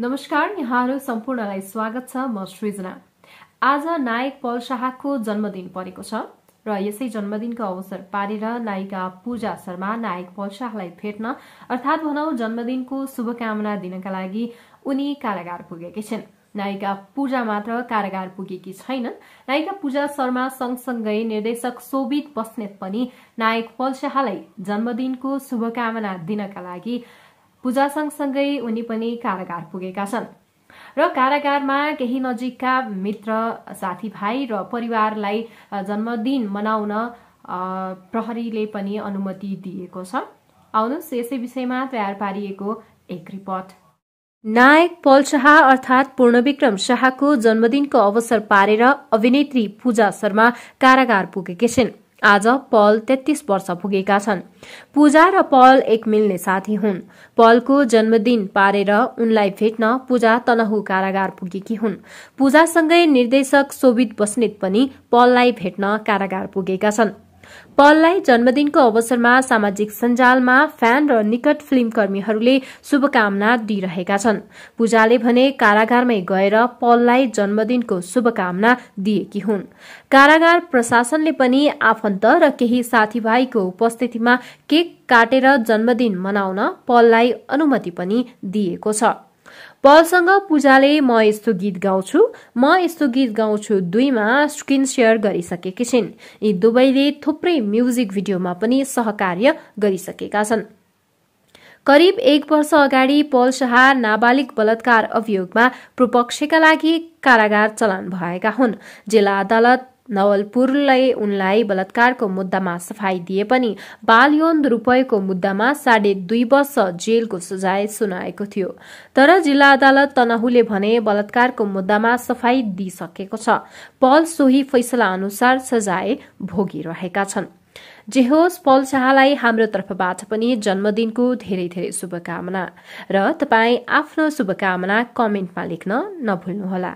नमस्कार यहाँहरू सम्पूर्णलाई स्वागत छ म सृजना आज नायक पल शाहको जन्मदिन परेको छ र यसै जन्मदिनको अवसर पारेर नायिका पूजा शर्मा नायक पल शाहलाई भेट्न अर्थात् भनौ जन्मदिनको शुभकामना दिनका लागि उनी कारागार पुगेकी छिन् नायिका पूजा मात्र कारागार पुगेकी छैनन् नायिका पूजा शर्मा सँगसँगै निर्देशक शोभित बस्नेत पनि नायक पल शाहलाई जन्मदिनको शुभकामना दिनका लागि पूजा सँगसँगै उनी पनि कारागार पुगेका छन् र कारागारमा केही नजिकका मित्र साथीभाइ र परिवारलाई जन्मदिन मनाउन प्रहरीले पनि अनुमति दिएको छ आउनुहोस् यसै विषयमा तयार पारिएको एक रिपोर्ट नायक पल शाह अर्थात पूर्णविक्रम शाहको जन्मदिनको अवसर पारेर अभिनेत्री पूजा शर्मा कारागार पुगेकी छिन् आज पल तेत्तीस वर्ष पुगेका छन् पूजा र पल एक मिल्ने साथी हुन् पलको जन्मदिन पारेर उनलाई भेट्न पूजा तनहु कारागार पुगेकी हुन् पूजासँगै निर्देशक शोभित बस्नेत पनि पललाई भेट्न कारागार पुगेका छन् पललाई जन्मदिनको अवसरमा सामाजिक सञ्जालमा फ्यान र निकट फिल्मकर्मीहरूले शुभकामना दिइरहेका छन् पूजाले भने कारागारमै गएर पललाई जन्मदिनको शुभकामना दिएकी हुन् कारागार प्रशासनले पनि आफन्त र केही साथीभाइको उपस्थितिमा केक काटेर जन्मदिन मनाउन पललाई अनुमति पनि दिएको छ पलसँग पूजाले म यस्तो गीत गाउँछु म यस्तो गीत गाउँछु दुईमा स्क्रिन सेयर गरिसकेकी छिन् यी दुवैले थुप्रै म्युजिक भिडियोमा पनि सहकार्य गरिसकेका छन् करिब एक वर्ष अगाडि पल शाह नाबालिग बलात्कार अभियोगमा प्रपक्षका लागि कारागार चलान भएका हुन् जिल्ला अदालत नवलपुरले उनलाई बलात्कारको मुद्दामा सफाई दिए पनि बाल यौन दुरूपयोगको मुद्दामा साढे दुई वर्ष जेलको सजाय सुनाएको थियो तर जिल्ला अदालत तनहुले भने बलात्कारको मुद्दामा सफाई दिइसकेको छ पल सोही फैसला अनुसार सजाय भोगिरहेका छन् जे होस् पल शाहलाई हाम्रो तर्फबाट पनि जन्मदिनको धेरै धेरै शुभकामना र तपाईँ आफ्नो शुभकामना कमेन्टमा लेख्न नभुल्नुहोला